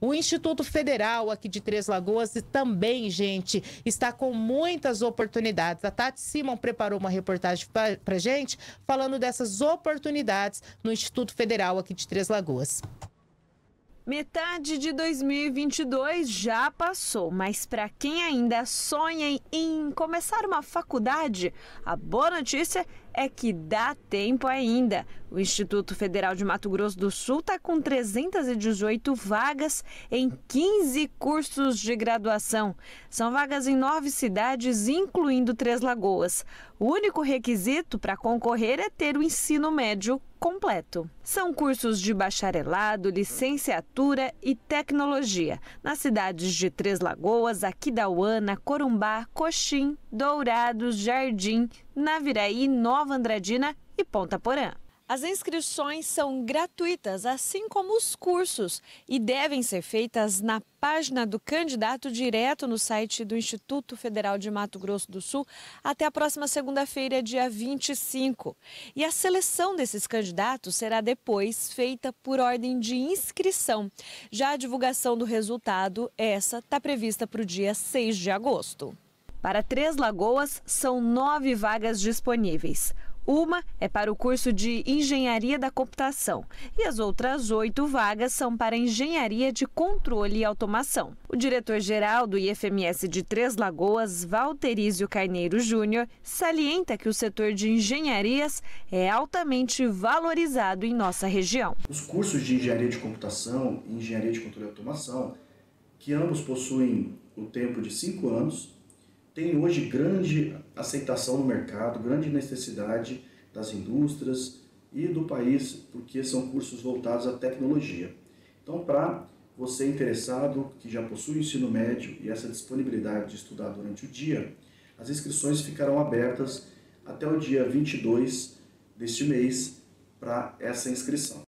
O Instituto Federal aqui de Três Lagoas também, gente, está com muitas oportunidades. A Tati Simon preparou uma reportagem para gente falando dessas oportunidades no Instituto Federal aqui de Três Lagoas. Metade de 2022 já passou, mas para quem ainda sonha em começar uma faculdade, a boa notícia é que dá tempo ainda. O Instituto Federal de Mato Grosso do Sul está com 318 vagas em 15 cursos de graduação. São vagas em nove cidades, incluindo Três Lagoas. O único requisito para concorrer é ter o ensino médio completo. São cursos de bacharelado, licenciatura e tecnologia nas cidades de Três Lagoas, Aquidauana, Corumbá, Coxim, Dourados, Jardim, Naviraí, Nova Andradina e Ponta Porã. As inscrições são gratuitas, assim como os cursos, e devem ser feitas na página do candidato direto no site do Instituto Federal de Mato Grosso do Sul até a próxima segunda-feira, dia 25. E a seleção desses candidatos será depois feita por ordem de inscrição. Já a divulgação do resultado, essa, está prevista para o dia 6 de agosto. Para Três Lagoas, são nove vagas disponíveis. Uma é para o curso de Engenharia da Computação e as outras oito vagas são para Engenharia de Controle e Automação. O diretor-geral do IFMS de Três Lagoas, Valterizio Carneiro Júnior, salienta que o setor de engenharias é altamente valorizado em nossa região. Os cursos de Engenharia de Computação e Engenharia de Controle e Automação, que ambos possuem o tempo de cinco anos, tem hoje grande aceitação no mercado, grande necessidade das indústrias e do país, porque são cursos voltados à tecnologia. Então, para você interessado que já possui o ensino médio e essa disponibilidade de estudar durante o dia, as inscrições ficarão abertas até o dia 22 deste mês para essa inscrição.